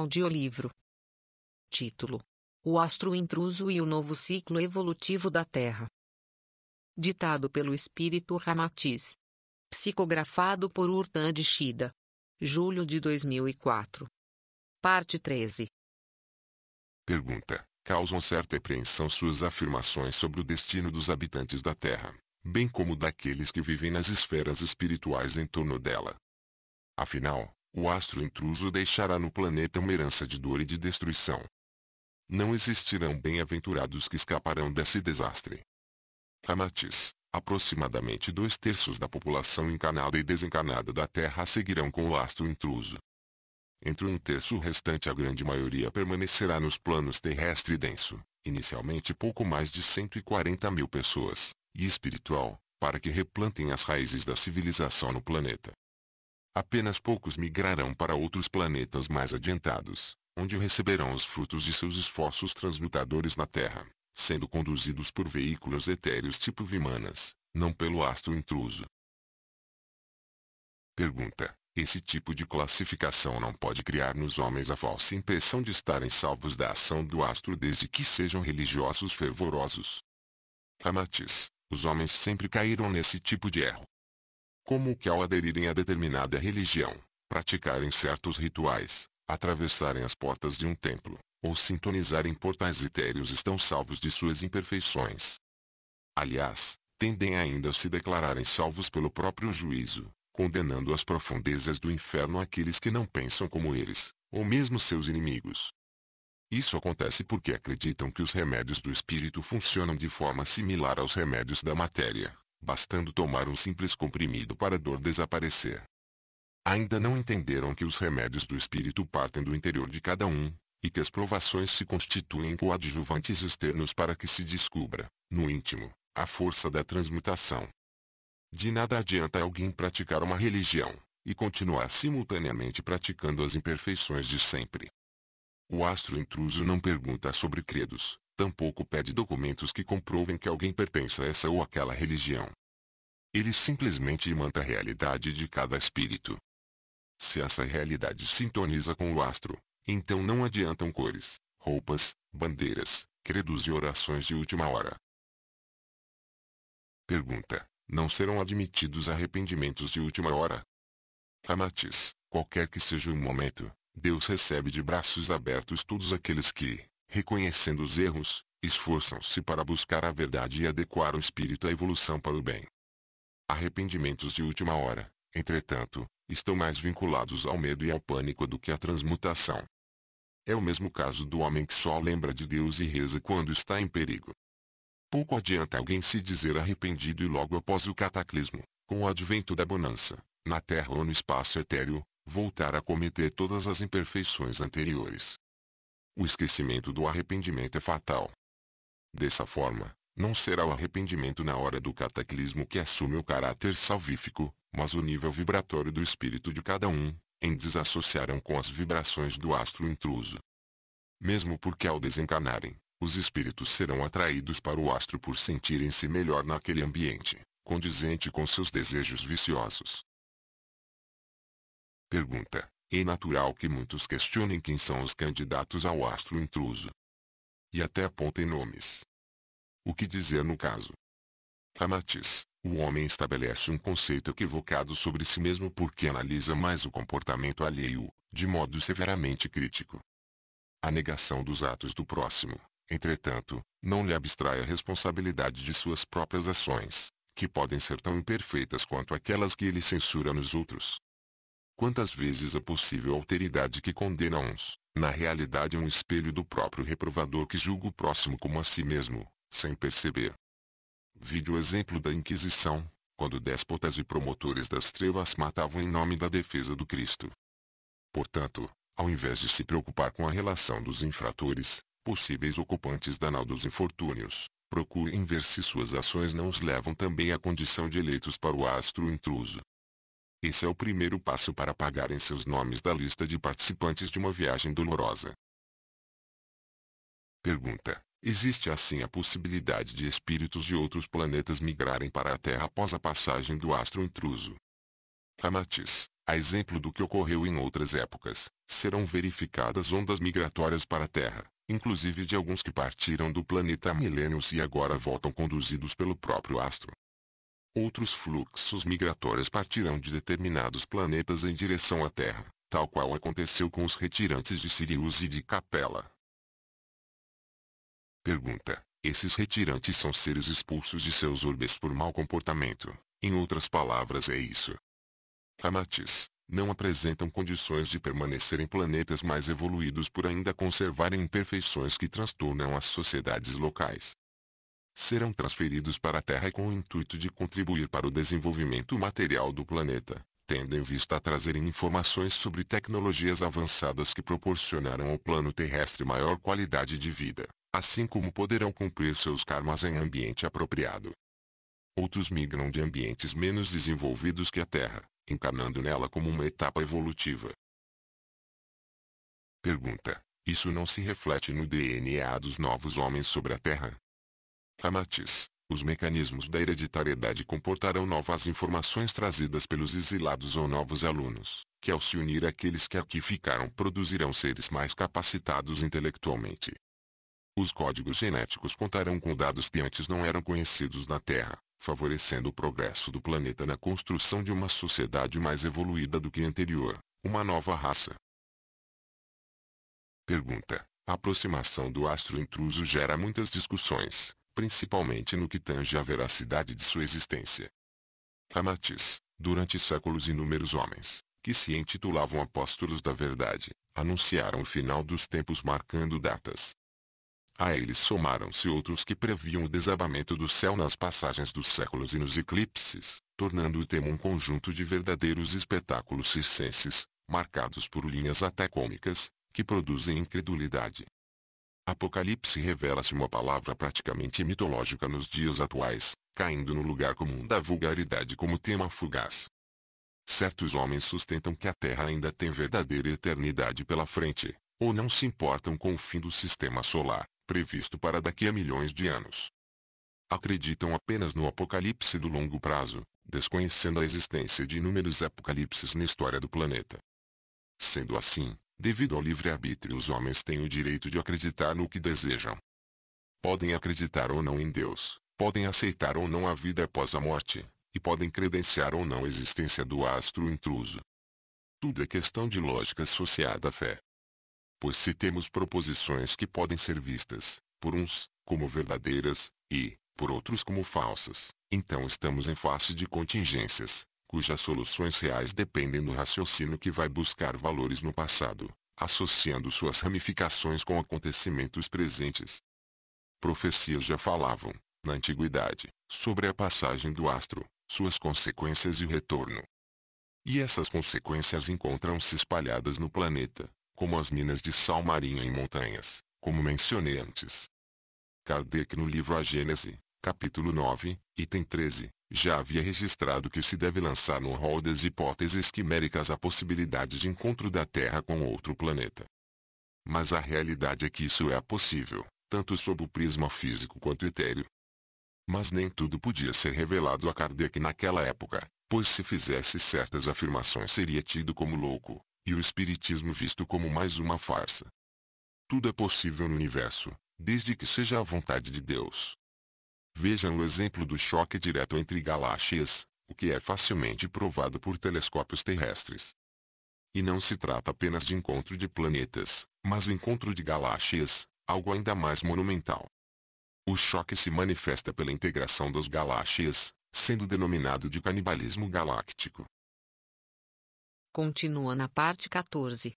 Audiolivro. Título: O Astro Intruso e o Novo Ciclo Evolutivo da Terra. Ditado pelo espírito Ramatiz. Psicografado por Urtan de Shida. Julho de 2004. Parte 13. Pergunta: Causam certa apreensão suas afirmações sobre o destino dos habitantes da Terra, bem como daqueles que vivem nas esferas espirituais em torno dela. Afinal, o astro intruso deixará no planeta uma herança de dor e de destruição. Não existirão bem-aventurados que escaparão desse desastre. Amatis, aproximadamente dois terços da população encanada e desencanada da Terra seguirão com o astro intruso. Entre um terço restante a grande maioria permanecerá nos planos terrestre denso, inicialmente pouco mais de 140 mil pessoas, e espiritual, para que replantem as raízes da civilização no planeta. Apenas poucos migrarão para outros planetas mais adiantados, onde receberão os frutos de seus esforços transmutadores na Terra, sendo conduzidos por veículos etéreos tipo Vimanas, não pelo astro intruso. Pergunta. Esse tipo de classificação não pode criar nos homens a falsa impressão de estarem salvos da ação do astro desde que sejam religiosos fervorosos. Amatiz, os homens sempre caíram nesse tipo de erro como que ao aderirem a determinada religião, praticarem certos rituais, atravessarem as portas de um templo, ou sintonizarem portais etéreos estão salvos de suas imperfeições. Aliás, tendem ainda a se declararem salvos pelo próprio juízo, condenando às profundezas do inferno aqueles que não pensam como eles, ou mesmo seus inimigos. Isso acontece porque acreditam que os remédios do espírito funcionam de forma similar aos remédios da matéria, bastando tomar um simples comprimido para a dor desaparecer. Ainda não entenderam que os remédios do espírito partem do interior de cada um, e que as provações se constituem coadjuvantes externos para que se descubra, no íntimo, a força da transmutação. De nada adianta alguém praticar uma religião, e continuar simultaneamente praticando as imperfeições de sempre. O astro intruso não pergunta sobre credos, Tampouco pede documentos que comprovem que alguém pertença a essa ou aquela religião. Ele simplesmente imanta a realidade de cada espírito. Se essa realidade sintoniza com o astro, então não adiantam cores, roupas, bandeiras, credos e orações de última hora. Pergunta: Não serão admitidos arrependimentos de última hora? Amatis: qualquer que seja o momento, Deus recebe de braços abertos todos aqueles que, reconhecendo os erros, esforçam-se para buscar a verdade e adequar o espírito à evolução para o bem. Arrependimentos de última hora, entretanto, estão mais vinculados ao medo e ao pânico do que à transmutação. É o mesmo caso do homem que só lembra de Deus e reza quando está em perigo. Pouco adianta alguém se dizer arrependido e logo após o cataclismo, com o advento da bonança, na terra ou no espaço etéreo, voltar a cometer todas as imperfeições anteriores. O esquecimento do arrependimento é fatal. Dessa forma, não será o arrependimento na hora do cataclismo que assume o caráter salvífico, mas o nível vibratório do espírito de cada um, em desassociarão com as vibrações do astro intruso. Mesmo porque ao desencarnarem, os espíritos serão atraídos para o astro por sentirem-se melhor naquele ambiente, condizente com seus desejos viciosos. Pergunta: é natural que muitos questionem quem são os candidatos ao astro intruso. E até apontem nomes. O que dizer no caso? Ramatiz, o homem estabelece um conceito equivocado sobre si mesmo porque analisa mais o comportamento alheio, de modo severamente crítico. A negação dos atos do próximo, entretanto, não lhe abstrai a responsabilidade de suas próprias ações, que podem ser tão imperfeitas quanto aquelas que ele censura nos outros quantas vezes é a possível alteridade que condena uns, na realidade é um espelho do próprio reprovador que julga o próximo como a si mesmo, sem perceber. Vide o exemplo da Inquisição, quando déspotas e promotores das trevas matavam em nome da defesa do Cristo. Portanto, ao invés de se preocupar com a relação dos infratores, possíveis ocupantes da nau dos infortúnios, procurem ver se suas ações não os levam também à condição de eleitos para o astro intruso. Esse é o primeiro passo para apagarem seus nomes da lista de participantes de uma viagem dolorosa. Pergunta. Existe assim a possibilidade de espíritos de outros planetas migrarem para a Terra após a passagem do astro intruso? Ramatiz, a exemplo do que ocorreu em outras épocas, serão verificadas ondas migratórias para a Terra, inclusive de alguns que partiram do planeta há milênios e agora voltam conduzidos pelo próprio astro. Outros fluxos migratórios partirão de determinados planetas em direção à Terra, tal qual aconteceu com os retirantes de Sirius e de Capela. Pergunta: Esses retirantes são seres expulsos de seus orbes por mau comportamento. Em outras palavras, é isso. Amatis, não apresentam condições de permanecer em planetas mais evoluídos por ainda conservarem imperfeições que transtornam as sociedades locais serão transferidos para a Terra com o intuito de contribuir para o desenvolvimento material do planeta, tendo em vista trazerem informações sobre tecnologias avançadas que proporcionarão ao plano terrestre maior qualidade de vida, assim como poderão cumprir seus karmas em ambiente apropriado. Outros migram de ambientes menos desenvolvidos que a Terra, encarnando nela como uma etapa evolutiva. Pergunta: Isso não se reflete no DNA dos novos homens sobre a Terra? matiz. Os mecanismos da hereditariedade comportarão novas informações trazidas pelos exilados ou novos alunos, que ao se unir àqueles que aqui ficaram produzirão seres mais capacitados intelectualmente. Os códigos genéticos contarão com dados que antes não eram conhecidos na Terra, favorecendo o progresso do planeta na construção de uma sociedade mais evoluída do que a anterior, uma nova raça. Pergunta: A aproximação do astro intruso gera muitas discussões principalmente no que tange à veracidade de sua existência. Ramatiz, durante séculos inúmeros homens, que se intitulavam apóstolos da verdade, anunciaram o final dos tempos marcando datas. A eles somaram-se outros que previam o desabamento do céu nas passagens dos séculos e nos eclipses, tornando o tema um conjunto de verdadeiros espetáculos circenses, marcados por linhas até cômicas, que produzem incredulidade. Apocalipse revela-se uma palavra praticamente mitológica nos dias atuais, caindo no lugar comum da vulgaridade como tema fugaz. Certos homens sustentam que a Terra ainda tem verdadeira eternidade pela frente, ou não se importam com o fim do sistema solar, previsto para daqui a milhões de anos. Acreditam apenas no apocalipse do longo prazo, desconhecendo a existência de inúmeros apocalipses na história do planeta. Sendo assim, Devido ao livre-arbítrio, os homens têm o direito de acreditar no que desejam. Podem acreditar ou não em Deus, podem aceitar ou não a vida após a morte, e podem credenciar ou não a existência do astro intruso. Tudo é questão de lógica associada à fé. Pois se temos proposições que podem ser vistas, por uns, como verdadeiras, e, por outros como falsas, então estamos em face de contingências, cujas soluções reais dependem do raciocínio que vai buscar valores no passado, associando suas ramificações com acontecimentos presentes. Profecias já falavam, na antiguidade, sobre a passagem do astro, suas consequências e retorno. E essas consequências encontram-se espalhadas no planeta, como as minas de sal marinho em montanhas, como mencionei antes. Kardec no livro A Gênese, capítulo 9, item 13, já havia registrado que se deve lançar no rol das hipóteses quiméricas a possibilidade de encontro da Terra com outro planeta. Mas a realidade é que isso é possível, tanto sob o prisma físico quanto etéreo. Mas nem tudo podia ser revelado a Kardec naquela época, pois se fizesse certas afirmações seria tido como louco, e o espiritismo visto como mais uma farsa. Tudo é possível no universo, desde que seja a vontade de Deus. Vejam o exemplo do choque direto entre galáxias, o que é facilmente provado por telescópios terrestres. E não se trata apenas de encontro de planetas, mas encontro de galáxias, algo ainda mais monumental. O choque se manifesta pela integração das galáxias, sendo denominado de canibalismo galáctico. Continua na parte 14.